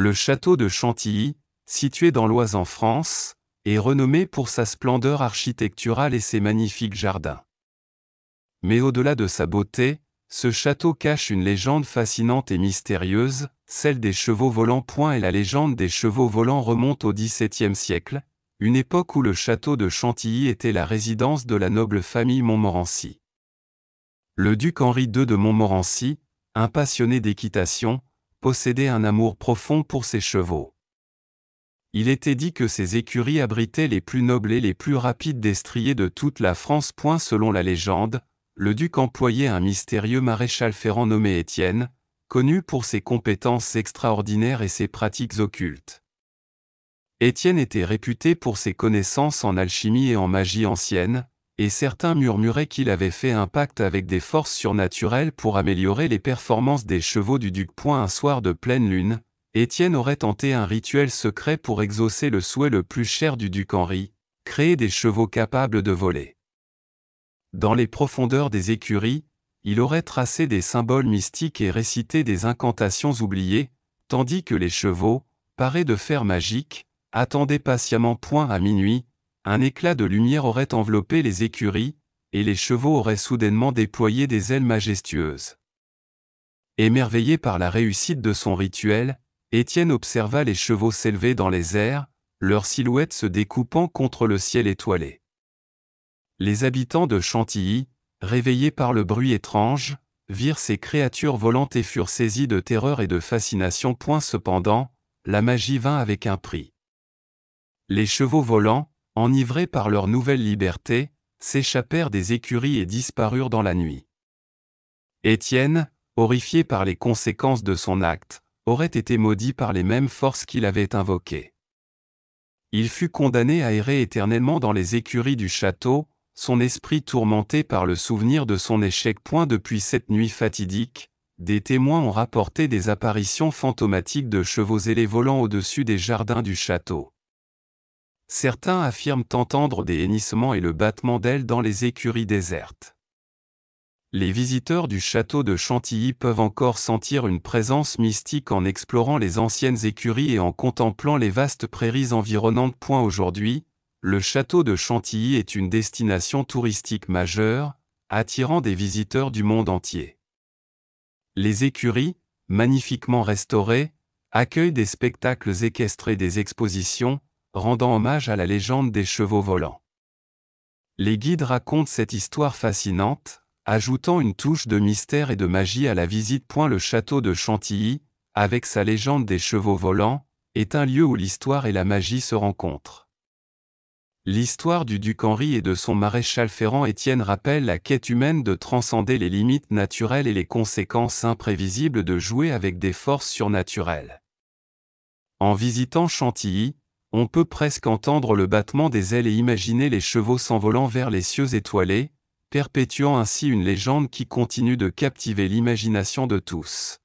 Le château de Chantilly, situé dans l'Oise en France, est renommé pour sa splendeur architecturale et ses magnifiques jardins. Mais au-delà de sa beauté, ce château cache une légende fascinante et mystérieuse, celle des chevaux volants. Point et la légende des chevaux volants remonte au XVIIe siècle, une époque où le château de Chantilly était la résidence de la noble famille Montmorency. Le duc Henri II de Montmorency, un passionné d'équitation, possédait un amour profond pour ses chevaux. Il était dit que ces écuries abritaient les plus nobles et les plus rapides destriers de toute la France. Point selon la légende, le duc employait un mystérieux maréchal ferrant nommé Étienne, connu pour ses compétences extraordinaires et ses pratiques occultes. Étienne était réputé pour ses connaissances en alchimie et en magie ancienne, et certains murmuraient qu'il avait fait un pacte avec des forces surnaturelles pour améliorer les performances des chevaux du duc. Un soir de pleine lune, Étienne aurait tenté un rituel secret pour exaucer le souhait le plus cher du duc Henri, créer des chevaux capables de voler. Dans les profondeurs des écuries, il aurait tracé des symboles mystiques et récité des incantations oubliées, tandis que les chevaux, parés de fer magique, attendaient patiemment point à minuit, un éclat de lumière aurait enveloppé les écuries, et les chevaux auraient soudainement déployé des ailes majestueuses. Émerveillé par la réussite de son rituel, Étienne observa les chevaux s'élever dans les airs, leurs silhouettes se découpant contre le ciel étoilé. Les habitants de Chantilly, réveillés par le bruit étrange, virent ces créatures volantes et furent saisis de terreur et de fascination. Point cependant, la magie vint avec un prix. Les chevaux volants, enivrés par leur nouvelle liberté, s'échappèrent des écuries et disparurent dans la nuit. Étienne, horrifié par les conséquences de son acte, aurait été maudit par les mêmes forces qu'il avait invoquées. Il fut condamné à errer éternellement dans les écuries du château, son esprit tourmenté par le souvenir de son échec. Point depuis cette nuit fatidique, des témoins ont rapporté des apparitions fantomatiques de chevaux ailés volant au-dessus des jardins du château certains affirment entendre des hennissements et le battement d'ailes dans les écuries désertes. Les visiteurs du château de Chantilly peuvent encore sentir une présence mystique en explorant les anciennes écuries et en contemplant les vastes prairies environnantes. Aujourd'hui, le château de Chantilly est une destination touristique majeure, attirant des visiteurs du monde entier. Les écuries, magnifiquement restaurées, accueillent des spectacles équestrés des expositions, rendant hommage à la légende des chevaux volants. Les guides racontent cette histoire fascinante, ajoutant une touche de mystère et de magie à la visite. Point Le château de Chantilly, avec sa légende des chevaux volants, est un lieu où l'histoire et la magie se rencontrent. L'histoire du duc Henri et de son maréchal Ferrand Étienne rappelle la quête humaine de transcender les limites naturelles et les conséquences imprévisibles de jouer avec des forces surnaturelles. En visitant Chantilly, on peut presque entendre le battement des ailes et imaginer les chevaux s'envolant vers les cieux étoilés, perpétuant ainsi une légende qui continue de captiver l'imagination de tous.